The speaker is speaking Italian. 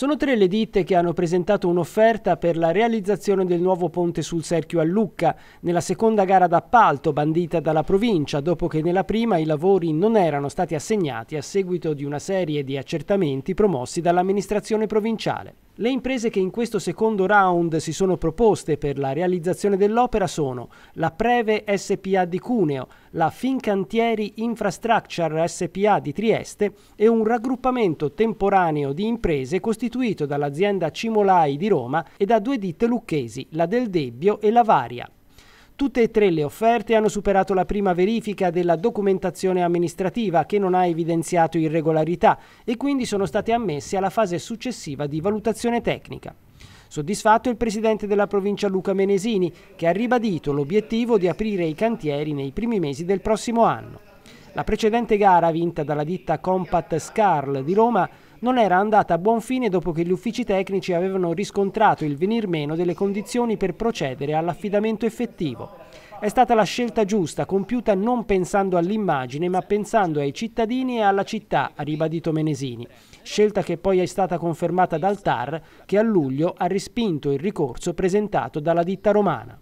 Sono tre le ditte che hanno presentato un'offerta per la realizzazione del nuovo ponte sul Serchio a Lucca, nella seconda gara d'appalto bandita dalla provincia, dopo che nella prima i lavori non erano stati assegnati a seguito di una serie di accertamenti promossi dall'amministrazione provinciale. Le imprese che in questo secondo round si sono proposte per la realizzazione dell'opera sono la Preve SPA di Cuneo, la Fincantieri Infrastructure SPA di Trieste e un raggruppamento temporaneo di imprese costituito dall'azienda Cimolai di Roma e da due ditte lucchesi, la Del Debbio e la Varia. Tutte e tre le offerte hanno superato la prima verifica della documentazione amministrativa che non ha evidenziato irregolarità e quindi sono state ammesse alla fase successiva di valutazione tecnica. Soddisfatto il presidente della provincia Luca Menesini, che ha ribadito l'obiettivo di aprire i cantieri nei primi mesi del prossimo anno. La precedente gara, vinta dalla ditta Compact Scarl di Roma, non era andata a buon fine dopo che gli uffici tecnici avevano riscontrato il venir meno delle condizioni per procedere all'affidamento effettivo. È stata la scelta giusta, compiuta non pensando all'immagine, ma pensando ai cittadini e alla città, ha ribadito Menesini. Scelta che poi è stata confermata dal TAR, che a luglio ha respinto il ricorso presentato dalla ditta romana.